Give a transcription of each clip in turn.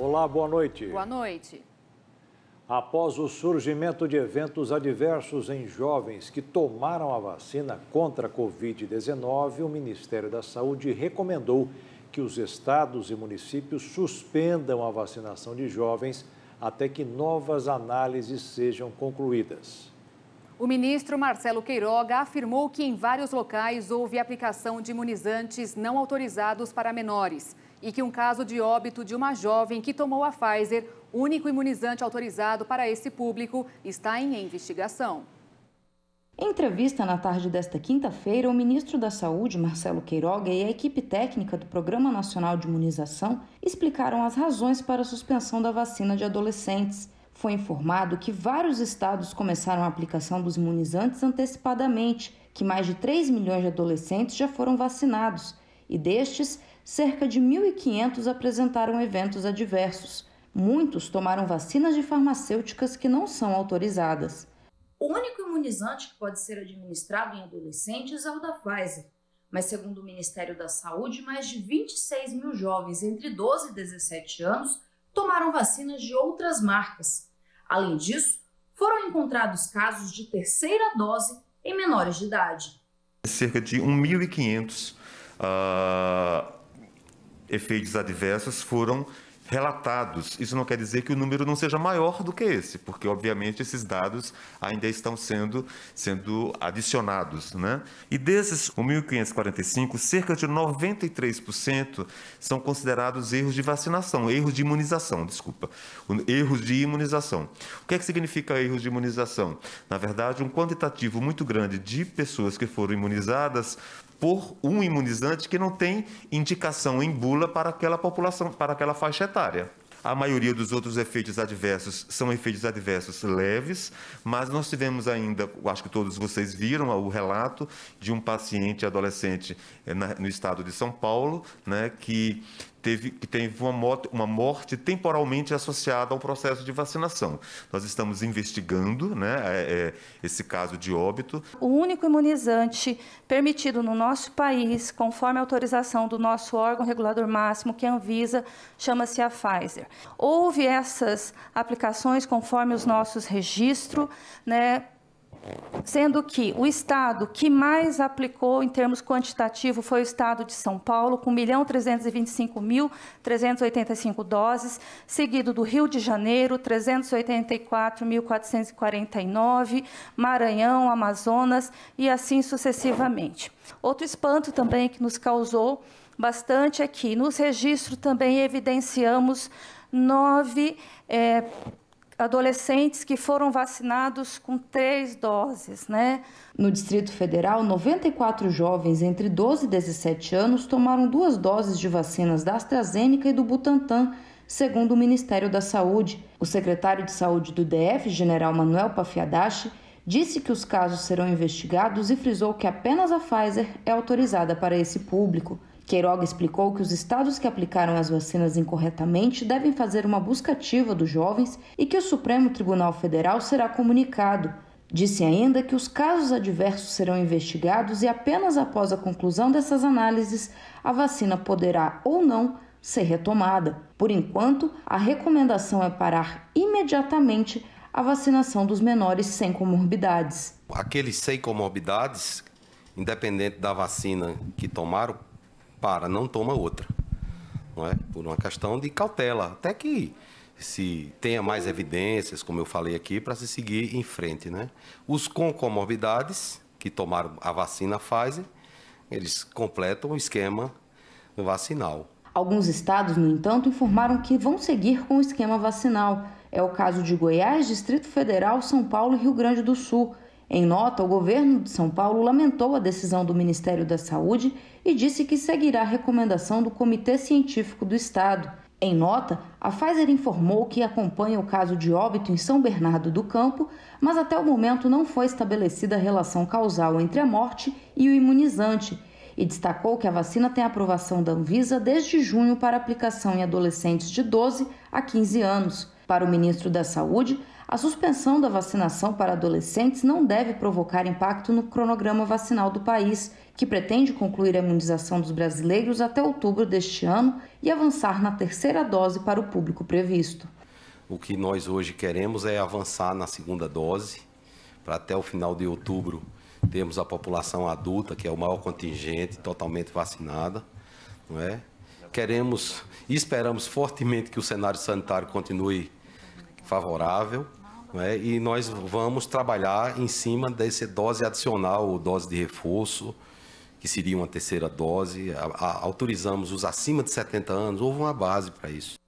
Olá, boa noite. Boa noite. Após o surgimento de eventos adversos em jovens que tomaram a vacina contra a Covid-19, o Ministério da Saúde recomendou que os estados e municípios suspendam a vacinação de jovens até que novas análises sejam concluídas. O ministro Marcelo Queiroga afirmou que em vários locais houve aplicação de imunizantes não autorizados para menores e que um caso de óbito de uma jovem que tomou a Pfizer, único imunizante autorizado para esse público, está em investigação. Em entrevista na tarde desta quinta-feira, o ministro da Saúde, Marcelo Queiroga, e a equipe técnica do Programa Nacional de Imunização explicaram as razões para a suspensão da vacina de adolescentes. Foi informado que vários estados começaram a aplicação dos imunizantes antecipadamente, que mais de 3 milhões de adolescentes já foram vacinados e destes, cerca de 1.500 apresentaram eventos adversos. Muitos tomaram vacinas de farmacêuticas que não são autorizadas. O único imunizante que pode ser administrado em adolescentes é o da Pfizer. Mas, segundo o Ministério da Saúde, mais de 26 mil jovens entre 12 e 17 anos tomaram vacinas de outras marcas. Além disso, foram encontrados casos de terceira dose em menores de idade. Cerca de 1.500 ah, efeitos adversos foram relatados. Isso não quer dizer que o número não seja maior do que esse, porque obviamente esses dados ainda estão sendo sendo adicionados, né? E desses 1.545, cerca de 93% são considerados erros de vacinação, erros de imunização, desculpa, erros de imunização. O que é que significa erros de imunização? Na verdade, um quantitativo muito grande de pessoas que foram imunizadas por um imunizante que não tem indicação em bula para aquela população, para aquela faixa etária. A maioria dos outros efeitos adversos são efeitos adversos leves, mas nós tivemos ainda, acho que todos vocês viram o relato de um paciente adolescente eh, no estado de São Paulo, né, que teve, que teve uma morte, uma morte temporalmente associada ao processo de vacinação. Nós estamos investigando né, é, é, esse caso de óbito. O único imunizante permitido no nosso país, conforme a autorização do nosso órgão regulador máximo, que é a Anvisa, chama-se a Pfizer. Houve essas aplicações conforme os nossos registros, né, sendo que o estado que mais aplicou em termos quantitativos foi o estado de São Paulo, com 1.325.385 doses, seguido do Rio de Janeiro, 384.449, Maranhão, Amazonas e assim sucessivamente. Outro espanto também que nos causou bastante é que nos registros também evidenciamos nove é, adolescentes que foram vacinados com três doses, né? No Distrito Federal, 94 jovens entre 12 e 17 anos tomaram duas doses de vacinas da AstraZeneca e do Butantan, segundo o Ministério da Saúde. O secretário de Saúde do DF, General Manuel Pafiadashi, disse que os casos serão investigados e frisou que apenas a Pfizer é autorizada para esse público. Queiroga explicou que os estados que aplicaram as vacinas incorretamente devem fazer uma busca ativa dos jovens e que o Supremo Tribunal Federal será comunicado. Disse ainda que os casos adversos serão investigados e apenas após a conclusão dessas análises a vacina poderá ou não ser retomada. Por enquanto, a recomendação é parar imediatamente a vacinação dos menores sem comorbidades. Aqueles sem comorbidades, independente da vacina que tomaram, para, não toma outra. Não é? Por uma questão de cautela, até que se tenha mais evidências, como eu falei aqui, para se seguir em frente. Né? Os com comorbidades, que tomaram a vacina Pfizer, eles completam o esquema vacinal. Alguns estados, no entanto, informaram que vão seguir com o esquema vacinal. É o caso de Goiás, Distrito Federal, São Paulo e Rio Grande do Sul. Em nota, o governo de São Paulo lamentou a decisão do Ministério da Saúde e disse que seguirá a recomendação do Comitê Científico do Estado. Em nota, a Pfizer informou que acompanha o caso de óbito em São Bernardo do Campo, mas até o momento não foi estabelecida a relação causal entre a morte e o imunizante e destacou que a vacina tem aprovação da Anvisa desde junho para aplicação em adolescentes de 12 a 15 anos. Para o ministro da Saúde, a suspensão da vacinação para adolescentes não deve provocar impacto no cronograma vacinal do país, que pretende concluir a imunização dos brasileiros até outubro deste ano e avançar na terceira dose para o público previsto. O que nós hoje queremos é avançar na segunda dose, para até o final de outubro termos a população adulta, que é o maior contingente, totalmente vacinada. Não é? Queremos e esperamos fortemente que o cenário sanitário continue favorável. Né? E nós vamos trabalhar em cima dessa dose adicional, ou dose de reforço, que seria uma terceira dose. A, a, autorizamos os acima de 70 anos, houve uma base para isso.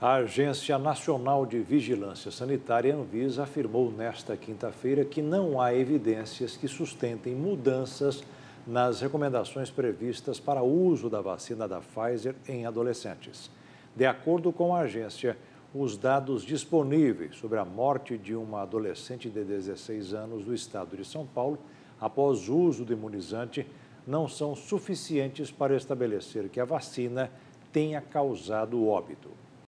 A Agência Nacional de Vigilância Sanitária, Anvisa, afirmou nesta quinta-feira que não há evidências que sustentem mudanças nas recomendações previstas para o uso da vacina da Pfizer em adolescentes. De acordo com a agência, os dados disponíveis sobre a morte de uma adolescente de 16 anos do estado de São Paulo após uso do imunizante não são suficientes para estabelecer que a vacina tenha causado o óbito.